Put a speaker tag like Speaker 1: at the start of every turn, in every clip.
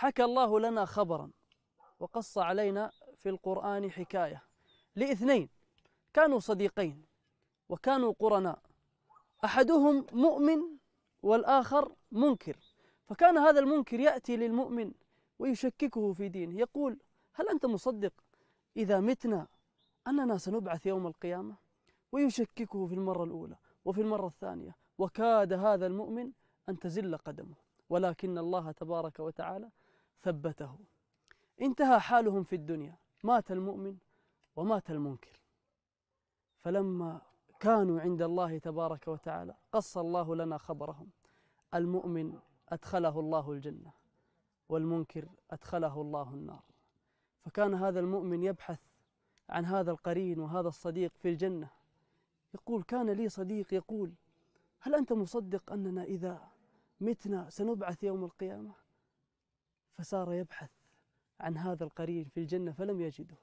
Speaker 1: حكى الله لنا خبرا وقص علينا في القرآن حكاية لإثنين كانوا صديقين وكانوا قرناء أحدهم مؤمن والآخر منكر فكان هذا المنكر يأتي للمؤمن ويشككه في دينه يقول هل أنت مصدق إذا متنا أننا سنبعث يوم القيامة ويشككه في المرة الأولى وفي المرة الثانية وكاد هذا المؤمن أن تزل قدمه ولكن الله تبارك وتعالى ثبته انتهى حالهم في الدنيا مات المؤمن ومات المنكر فلما كانوا عند الله تبارك وتعالى قص الله لنا خبرهم المؤمن أدخله الله الجنة والمنكر أدخله الله النار فكان هذا المؤمن يبحث عن هذا القرين وهذا الصديق في الجنة يقول كان لي صديق يقول هل أنت مصدق أننا إذا متنا سنبعث يوم القيامة فسار يبحث عن هذا القرين في الجنة فلم يجده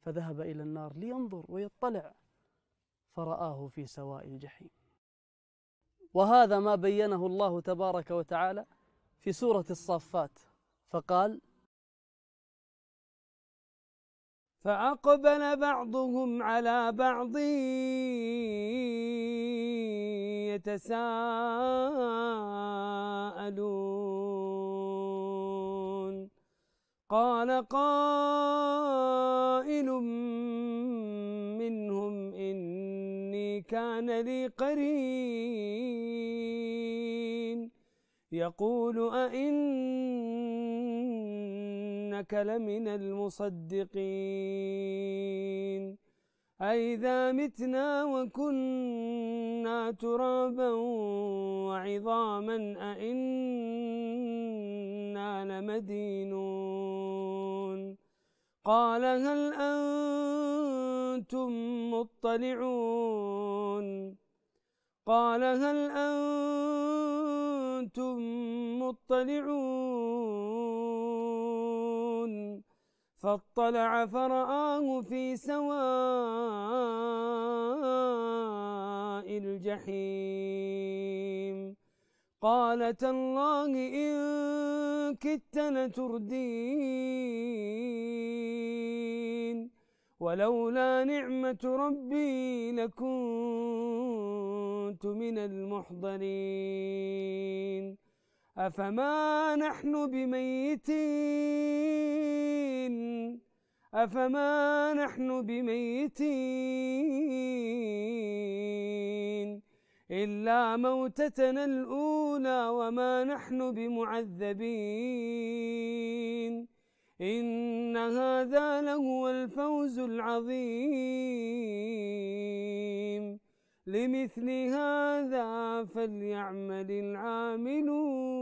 Speaker 1: فذهب إلى النار لينظر ويطلع فرآه في سواء الجحيم وهذا ما بينه الله تبارك وتعالى في سورة الصافات فقال فأقبل بعضهم على بعض
Speaker 2: يتساءل قال قائل منهم إني كان لي قرين يقول أئنك لمن المصدقين أئذا متنا وكنا ترابا وعظاما أئنا لمدينون قال هل أنتم مطلعون قال هل أنتم مطلعون فاطلع فرآه في سواء الجحيم قال تالله إن كدت لتردين ولولا نعمة ربي لكنت من المحضرين أفما نحن بميتين أفما نحن بميتين إلا موتتنا الأولى وما نحن بمعذبين إن إن هذا لهو الفوز العظيم لمثل هذا فليعمل العاملون